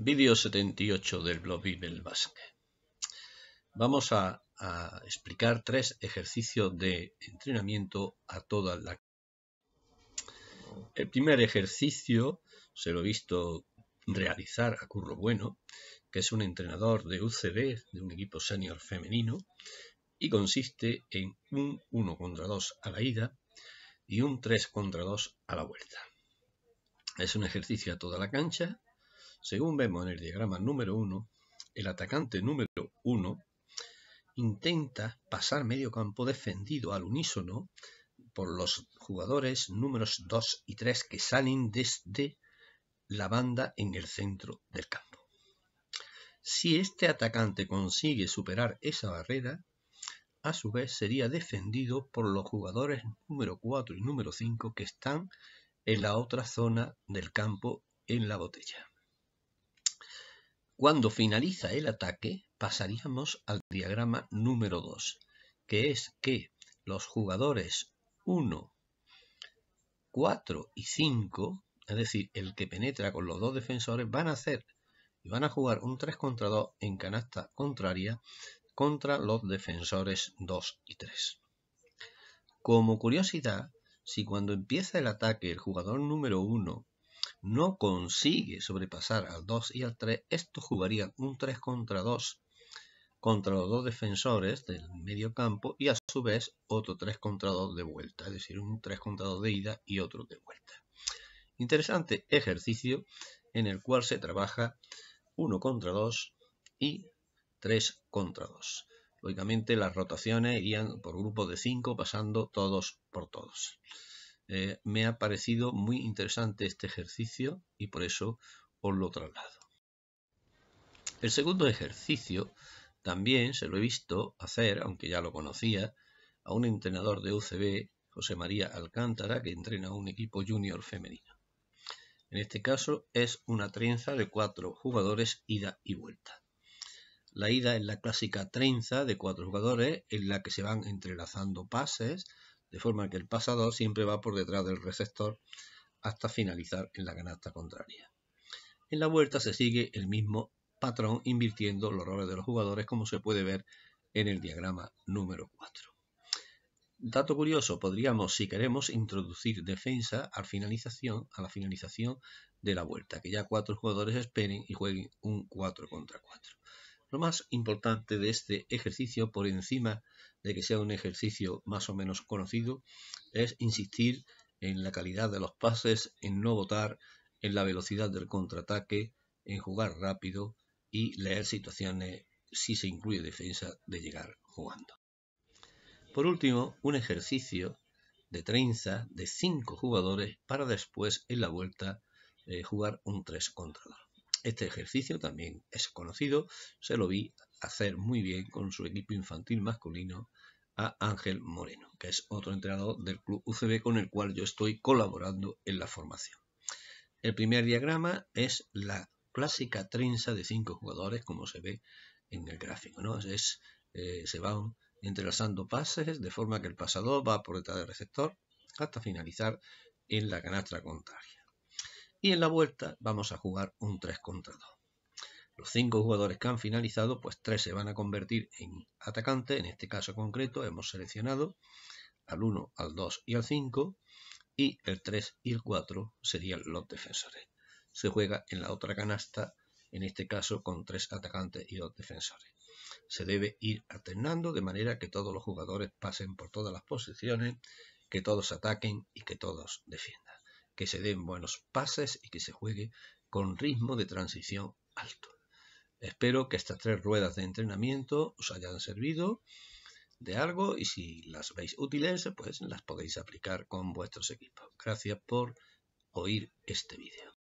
Vídeo 78 del blog Bibel Basque. Vamos a, explicar tres ejercicios de entrenamiento a toda la. El primer ejercicio se lo he visto realizar a Curro Bueno, que es un entrenador de UCB, de un equipo senior femenino, y consiste en un 1 contra 2 a la ida y un 3 contra 2 a la vuelta. Es un ejercicio a toda la cancha según vemos en el diagrama número 1, el atacante número 1 intenta pasar medio campo defendido al unísono por los jugadores números 2 y 3 que salen desde la banda en el centro del campo. Si este atacante consigue superar esa barrera, a su vez sería defendido por los jugadores número 4 y número 5 que están en la otra zona del campo en la botella. Cuando finaliza el ataque, pasaríamos al diagrama número 2, que es que los jugadores 1, 4 y 5, es decir, el que penetra con los dos defensores, van a hacer y van a jugar un 3 contra 2 en canasta contraria contra los defensores 2 y 3. Como curiosidad, si cuando empieza el ataque el jugador número 1 no consigue sobrepasar al 2 y al 3, esto jugaría un 3 contra 2 contra los dos defensores del medio campo y a su vez otro 3 contra 2 de vuelta, es decir, un 3 contra 2 de ida y otro de vuelta. Interesante ejercicio en el cual se trabaja 1 contra 2 y 3 contra 2. Lógicamente las rotaciones irían por grupos de 5 pasando todos por todos. Eh, me ha parecido muy interesante este ejercicio y por eso os lo traslado. El segundo ejercicio también se lo he visto hacer, aunque ya lo conocía, a un entrenador de UCB, José María Alcántara, que entrena a un equipo junior femenino. En este caso es una trenza de cuatro jugadores ida y vuelta. La ida es la clásica trenza de cuatro jugadores en la que se van entrelazando pases, de forma que el pasador siempre va por detrás del receptor hasta finalizar en la canasta contraria. En la vuelta se sigue el mismo patrón invirtiendo los roles de los jugadores como se puede ver en el diagrama número 4. Dato curioso, podríamos, si queremos, introducir defensa a, a la finalización de la vuelta, que ya cuatro jugadores esperen y jueguen un 4 contra 4. Lo más importante de este ejercicio, por encima de que sea un ejercicio más o menos conocido, es insistir en la calidad de los pases, en no votar, en la velocidad del contraataque, en jugar rápido y leer situaciones, si se incluye defensa, de llegar jugando. Por último, un ejercicio de trenza de 5 jugadores para después en la vuelta eh, jugar un 3 contra 2. Este ejercicio también es conocido, se lo vi hacer muy bien con su equipo infantil masculino a Ángel Moreno, que es otro entrenador del club UCB con el cual yo estoy colaborando en la formación. El primer diagrama es la clásica trenza de cinco jugadores, como se ve en el gráfico. ¿no? Es, eh, se van entrelazando pases de forma que el pasador va por detrás del receptor hasta finalizar en la canastra contraria y en la vuelta vamos a jugar un 3 contra 2. Los cinco jugadores que han finalizado, pues tres se van a convertir en atacante. En este caso concreto hemos seleccionado al 1, al 2 y al 5. Y el 3 y el 4 serían los defensores. Se juega en la otra canasta, en este caso con tres atacantes y dos defensores. Se debe ir alternando de manera que todos los jugadores pasen por todas las posiciones, que todos ataquen y que todos defiendan que se den buenos pases y que se juegue con ritmo de transición alto. Espero que estas tres ruedas de entrenamiento os hayan servido de algo y si las veis útiles, pues las podéis aplicar con vuestros equipos. Gracias por oír este vídeo.